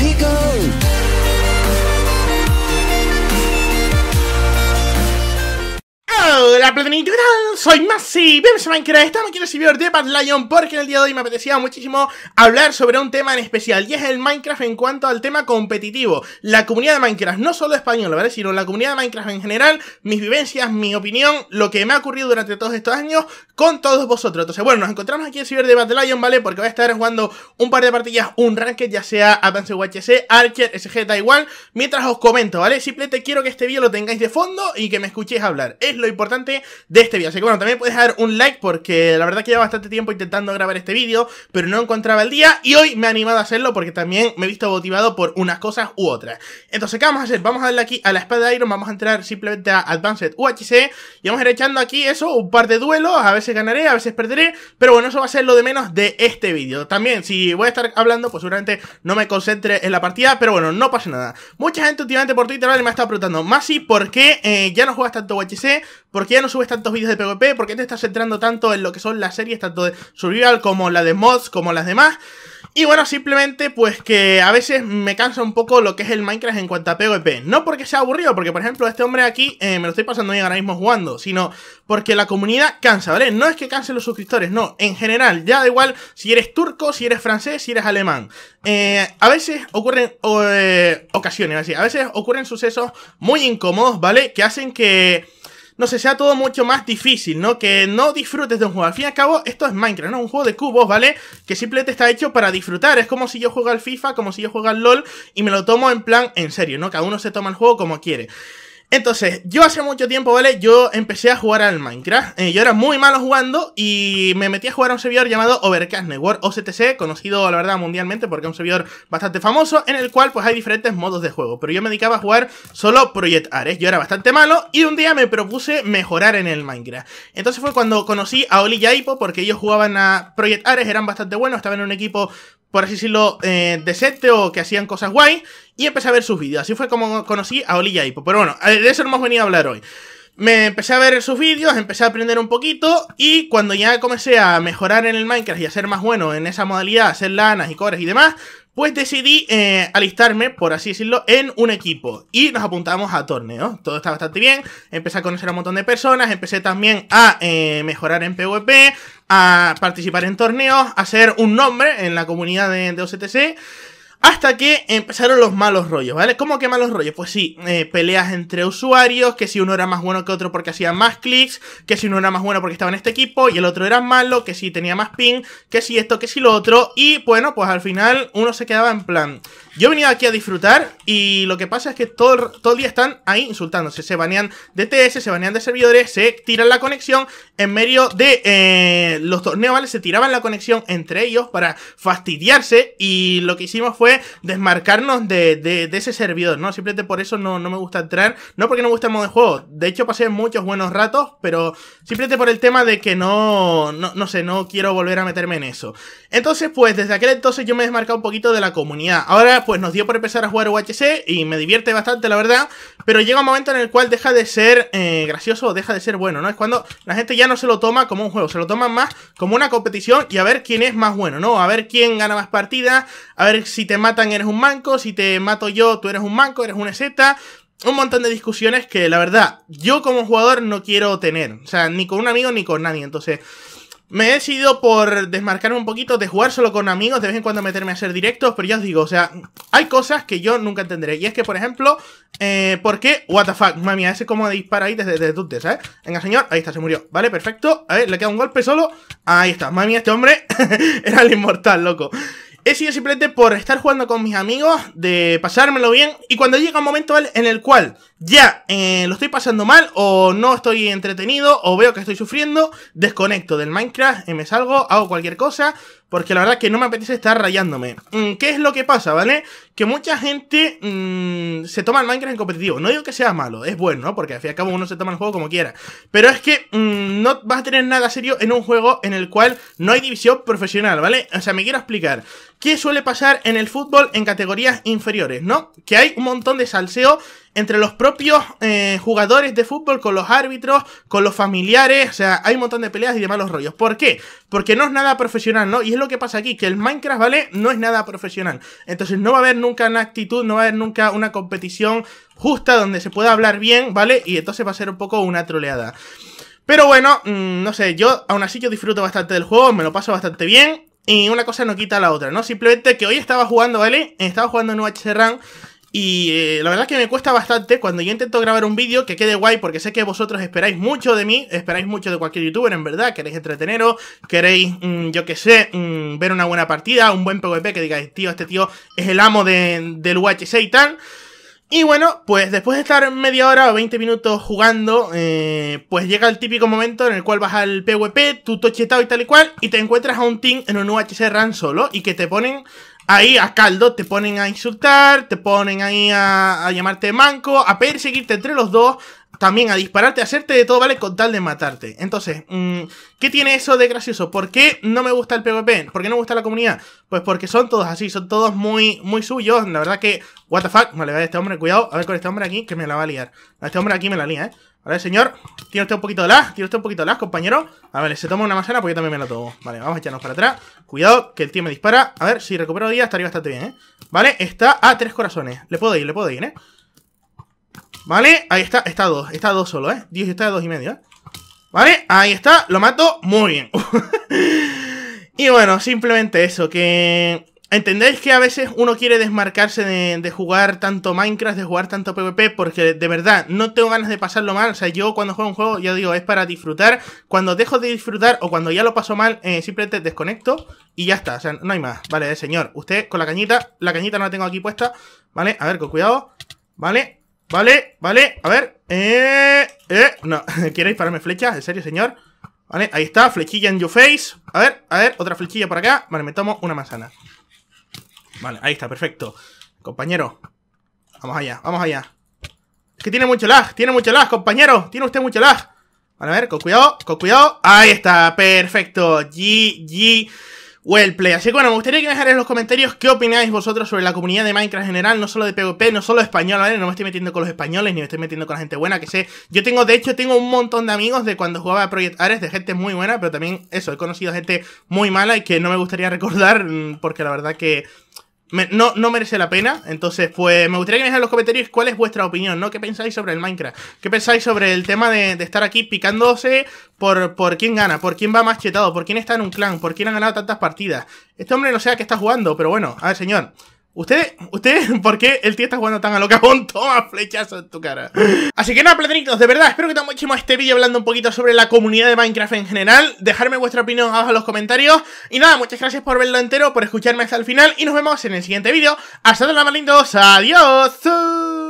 let go. soy Masi, bienvenidos a Minecraft, estamos aquí en el de Bad Lion porque en el día de hoy me apetecía muchísimo hablar sobre un tema en especial y es el Minecraft en cuanto al tema competitivo, la comunidad de Minecraft, no solo español ¿vale? sino la comunidad de Minecraft en general, mis vivencias, mi opinión, lo que me ha ocurrido durante todos estos años con todos vosotros. Entonces, bueno, nos encontramos aquí en el de Bad Lion, ¿vale? Porque voy a estar jugando un par de partidas, un ranked, ya sea Advanced UHC, Archer, SG, da igual, mientras os comento, ¿vale? Simplemente quiero que este vídeo lo tengáis de fondo y que me escuchéis hablar, es lo importante de este vídeo. Así que bueno, también puedes dar un like porque la verdad que lleva bastante tiempo intentando grabar este vídeo, pero no encontraba el día y hoy me he animado a hacerlo porque también me he visto motivado por unas cosas u otras. Entonces, ¿qué vamos a hacer? Vamos a darle aquí a la espada de Iron, vamos a entrar simplemente a Advanced UHC y vamos a ir echando aquí eso, un par de duelos, a veces ganaré, a veces perderé, pero bueno, eso va a ser lo de menos de este vídeo. También, si voy a estar hablando, pues seguramente no me concentre en la partida, pero bueno, no pasa nada. Mucha gente últimamente por Twitter me ha estado preguntando, Masi, ¿por qué eh, ya no juegas tanto UHC? ¿Por qué ya no subes tantos vídeos de PvP? ¿Por qué te estás centrando tanto en lo que son las series, tanto de Survival como la de mods, como las demás? Y bueno, simplemente pues que a veces me cansa un poco lo que es el Minecraft en cuanto a PvP. No porque sea aburrido, porque por ejemplo este hombre aquí eh, me lo estoy pasando bien ahora mismo jugando, sino porque la comunidad cansa, ¿vale? No es que cansen los suscriptores, no, en general, ya da igual si eres turco, si eres francés, si eres alemán. Eh, a veces ocurren eh, ocasiones así a veces ocurren sucesos muy incómodos, ¿vale? Que hacen que no sé, sea todo mucho más difícil, ¿no? Que no disfrutes de un juego. Al fin y al cabo, esto es Minecraft, ¿no? Un juego de cubos, ¿vale? Que simplemente está hecho para disfrutar. Es como si yo juego al FIFA, como si yo juego al LOL y me lo tomo en plan en serio, ¿no? Cada uno se toma el juego como quiere. Entonces, yo hace mucho tiempo, ¿vale? Yo empecé a jugar al Minecraft. Eh, yo era muy malo jugando y me metí a jugar a un servidor llamado Overcast Network, OCTC, conocido, la verdad, mundialmente porque es un servidor bastante famoso, en el cual pues hay diferentes modos de juego. Pero yo me dedicaba a jugar solo Project Ares. Yo era bastante malo y un día me propuse mejorar en el Minecraft. Entonces fue cuando conocí a Oli y a porque ellos jugaban a Project Ares, eran bastante buenos, estaban en un equipo por así decirlo, eh, o que hacían cosas guay. Y empecé a ver sus vídeos. Así fue como conocí a Oli Yaipo. Pero bueno, eh, de eso no hemos venido a hablar hoy. Me empecé a ver sus vídeos, empecé a aprender un poquito y cuando ya comencé a mejorar en el Minecraft y a ser más bueno en esa modalidad, hacer lanas y cores y demás, pues decidí eh, alistarme, por así decirlo, en un equipo y nos apuntamos a torneos. Todo está bastante bien, empecé a conocer a un montón de personas, empecé también a eh, mejorar en PvP, a participar en torneos, a ser un nombre en la comunidad de, de OCTC. Hasta que empezaron los malos rollos, ¿vale? ¿Cómo que malos rollos? Pues sí, eh, peleas entre usuarios, que si uno era más bueno que otro porque hacía más clics, que si uno era más bueno porque estaba en este equipo y el otro era malo, que si tenía más ping, que si esto, que si lo otro. Y bueno, pues al final uno se quedaba en plan, yo he venido aquí a disfrutar y lo que pasa es que todo, el día están ahí insultándose. Se banean de TS, se banean de servidores, se tiran la conexión en medio de eh, los torneos, ¿vale? Se tiraban la conexión entre ellos para fastidiarse y lo que hicimos fue desmarcarnos de, ese servidor, ¿no? Simplemente por eso no, me gusta entrar, no porque no me gusta el modo de juego, de hecho pasé muchos buenos ratos, pero simplemente por el tema de que no, no, sé, no quiero volver a meterme en eso. Entonces, pues desde aquel entonces yo me he desmarcado un poquito de la comunidad. Ahora, pues nos dio por empezar a jugar UHC y me divierte bastante, la verdad, pero llega un momento en el cual deja de ser eh, gracioso deja de ser bueno, ¿no? Es cuando la gente ya no se lo toma como un juego, se lo toman más como una competición y a ver quién es más bueno, ¿no? A ver quién gana más partidas, a ver si te matan eres un manco, si te mato yo tú eres un manco, eres una Z un montón de discusiones que la verdad yo como jugador no quiero tener, o sea, ni con un amigo ni con nadie, entonces me he decidido por desmarcarme un poquito de jugar solo con amigos, de vez en cuando meterme a hacer directos, pero ya os digo, o sea, hay cosas que yo nunca entenderé, y es que por ejemplo, eh, ¿por qué? What the fuck, mami, ese como disparar ahí desde, desde ¿sabes? Venga señor, ahí está, se murió, vale, perfecto, a ver, le queda un golpe solo, ahí está, mami, este hombre era el inmortal, loco. He sido simplemente por estar jugando con mis amigos, de pasármelo bien, y cuando llega un momento en el cual ya eh, lo estoy pasando mal, o no estoy entretenido, o veo que estoy sufriendo, desconecto del Minecraft, eh, me salgo, hago cualquier cosa, porque la verdad que no me apetece estar rayándome. Mm, ¿Qué es lo que pasa, vale? Que mucha gente mm, se toma el Minecraft en competitivo. No digo que sea malo, es bueno, ¿no? Porque al fin y al cabo uno se toma el juego como quiera. Pero es que mm, no vas a tener nada serio en un juego en el cual no hay división profesional, ¿vale? O sea, me quiero explicar. ¿Qué suele pasar en el fútbol en categorías inferiores, no? Que hay un montón de salseo entre los propios eh, jugadores de fútbol, con los árbitros, con los familiares, o sea, hay un montón de peleas y de malos rollos. ¿Por qué? Porque no es nada profesional, ¿no? Y es lo que pasa aquí, que el Minecraft, ¿vale? No es nada profesional. Entonces no va a haber nunca una actitud, no va a haber nunca una competición justa donde se pueda hablar bien, ¿vale? Y entonces va a ser un poco una troleada. Pero bueno, mm, no sé, yo aún así yo disfruto bastante del juego, me lo paso bastante bien. Y una cosa no quita la otra, ¿no? Simplemente que hoy estaba jugando, ¿vale? Estaba jugando en UHC Run y eh, la verdad es que me cuesta bastante cuando yo intento grabar un vídeo que quede guay, porque sé que vosotros esperáis mucho de mí, esperáis mucho de cualquier youtuber, en verdad, queréis entreteneros, queréis, mm, yo que sé, mm, ver una buena partida, un buen PvP, que digáis, tío, este tío es el amo del UHC y tal. Y bueno, pues después de estar media hora o 20 minutos jugando, eh, pues llega el típico momento en el cual vas al PvP, tú tochetado y tal y cual, y te encuentras a un team en un UHC RAN solo, y que te ponen ahí a caldo, te ponen a insultar, te ponen ahí a, llamarte manco, a perseguirte entre los dos, también a dispararte, a hacerte de todo, ¿vale? Con tal de matarte. Entonces, mm, ¿qué tiene eso de gracioso? ¿Por qué no me gusta el PvP? ¿Por qué no me gusta la comunidad? Pues porque son todos así, son todos muy, muy suyos. La verdad que, what the fuck, vale, a este hombre, cuidado, a ver con este hombre aquí que me la va a liar. este hombre aquí me la lía, ¿eh? Vale, señor, tiene usted un poquito de las, tiene usted un poquito de las, compañero A ver, se toma una manzana porque yo también me la tomo Vale, vamos a echarnos para atrás Cuidado, que el tío me dispara A ver, si recupero vida estaría bastante bien, ¿eh? Vale, está a tres corazones Le puedo ir, le puedo ir, ¿eh? Vale, ahí está, está a dos, está a dos solo, ¿eh? Dios, está a dos y medio, ¿eh? Vale, ahí está, lo mato, muy bien Y bueno, simplemente eso, que... ¿Entendéis que a veces uno quiere desmarcarse de, jugar tanto Minecraft, de jugar tanto PvP? Porque de verdad, no tengo ganas de pasarlo mal. O sea, yo cuando juego un juego, ya digo, es para disfrutar. Cuando dejo de disfrutar o cuando ya lo paso mal, eh, simplemente desconecto y ya está. O sea, no hay más. Vale, eh, señor, usted con la cañita, la cañita no la tengo aquí puesta. Vale, a ver, con cuidado. Vale, vale, vale, a ver. Eh, eh no, ¿quiere dispararme flechas? ¿En serio, señor? Vale, ahí está, flechilla en your face. A ver, a ver, otra flechilla por acá. Vale, me tomo una manzana. Vale, ahí está, perfecto. Compañero, vamos allá, vamos allá. Es que tiene mucho lag, tiene mucho lag, compañero. Tiene usted mucho lag. Vale, a ver, con cuidado, con cuidado. Ahí está, perfecto. GG. Well play. Así que bueno, me gustaría que me dejarais en los comentarios qué opináis vosotros sobre la comunidad de Minecraft en general, no solo de PvP, no solo español, ¿vale? No me estoy metiendo con los españoles, ni me estoy metiendo con la gente buena, que sé. Yo tengo, de hecho, tengo un montón de amigos de cuando jugaba a Project Ares, de gente muy buena, pero también eso, he conocido gente muy mala y que no me gustaría recordar, mm, porque la verdad que no, no merece la pena. Entonces, pues me gustaría que me dejáis en los comentarios cuál es vuestra opinión, ¿no? ¿Qué pensáis sobre el Minecraft? ¿Qué pensáis sobre el tema de, estar aquí picándose por, por quién gana? ¿Por quién va más chetado? ¿Por quién está en un clan? ¿Por quién ha ganado tantas partidas? Este hombre no sé a qué está jugando, pero bueno, a ver, señor. Usted, usted, ¿por qué el tío está jugando tan a loca con toma flechazo en tu cara? Así que nada, platanitos, de verdad, espero que te haya muchísimo este vídeo hablando un poquito sobre la comunidad de Minecraft en general. Dejarme vuestra opinión abajo en los comentarios. Y nada, muchas gracias por verlo entero, por escucharme hasta el final. Y nos vemos en el siguiente vídeo. Hasta la malditos, adiós.